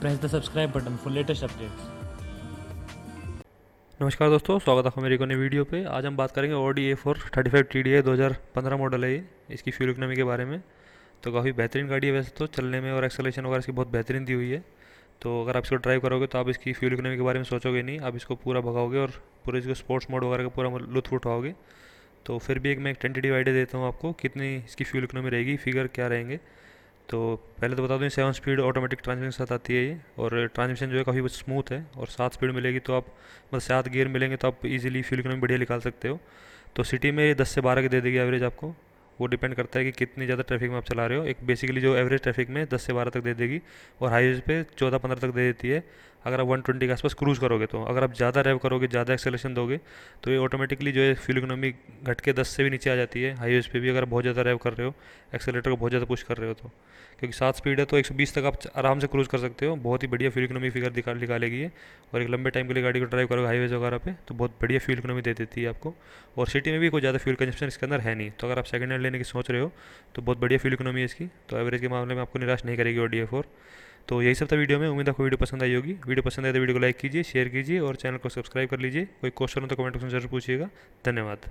press the subscribe button for latest updates नमस्कार दोस्तों स्वागत है मेरी को नई वीडियो पे आज हम बात करेंगे O D A four thirty five T D A दो हज़ार पंद्रह मॉडल है ये इसकी फ्यूल इकनॉमी के बारे में तो काफ़ी बेहतरीन गाड़ी है वैसे तो चलने में और एक्सलेशन वगैरह इसकी बहुत बेहतरीन दी हुई है तो अगर आप इसको ड्राइव करोगे तो आप इसकी फ्यूल इकनॉमी के बारे में सोचोगे नहीं आप इसको पूरा भगाओगे और पूरे इसको स्पोर्ट्स मोड वगैरह का पूरा लुत्फ उठाओगे तो फिर भी एक मैं एक टेंटेटिव आइडिया देता हूँ आपको कितनी इसकी फ्यूल इकनॉमी रहेगी फिगर क्या रहेंगे तो पहले तो बता दूँ सेवन स्पीड ऑटोमेटिक ट्रांसमिशन के साथ आती है ये और ट्रांसमिशन जो है काफ़ी स्मूथ है और सात स्पीड मिलेगी तो आप मतलब सात गियर मिलेंगे तो आप इजीली फ्यूल इकोनॉमी बढ़िया निकाल सकते हो तो सिटी में दस से बारह की दे देगी एवरेज आपको वो डिपेंड करता है कि कितनी ज़्यादा ट्रैफिक में आप चला रहे हो एक बेसिकली जो एवरेज ट्रैफिक में दस से बारह तक दे देगी और हाईवे पे चौदह पंद्रह तक दे देती है अगर आप 120 के आसपास क्रूज़ करोगे तो अगर आप ज़्यादा रेव करोगे ज़्यादा एक्सेलेशन दोगे तो ये ऑटोमेटिकली जो है फ्यूल इकोनॉमी घट के दस से भी नीचे आ जाती है हाईवेज पे भी अगर बहुत ज़्यादा रेव कर रहे हो एक्सेलेटर को बहुत ज़्यादा पुश कर रहे हो तो क्योंकि सात स्पीड है तो 120 तक आप आराम से क्रूज़ कर सकते हो बहुत ही बढ़िया फ्यूल इकोनॉमी फिगर निकालेगी है और एक लंबे टाइम के लिए गाड़ी को ड्राइव करोगे हाईवेज वगैरह पर तो बहुत बढ़िया फ्यूल इकोनॉमी दे देती है आपको और सिटी में भी कोई ज़्यादा फ्यूल कंजप्शन इसके अंदर है नहीं तो अगर आप सेकंड हैंड लेने की सोच रहे हो तो बहुत बढ़िया फ्यूल इकोनॉमी है इसकी तो एवरेज के मामले में आपको निराश नहीं करेगी ओ डी तो यही सब था वीडियो में उम्मीद आपको वीडियो पसंद आई होगी वीडियो पसंद आए तो वीडियो को लाइक कीजिए शेयर कीजिए और चैनल को सब्सक्राइब कर लीजिए कोई क्वेश्चन हो तो कमेंट सेक्शन जरूर पूछिएगा धन्यवाद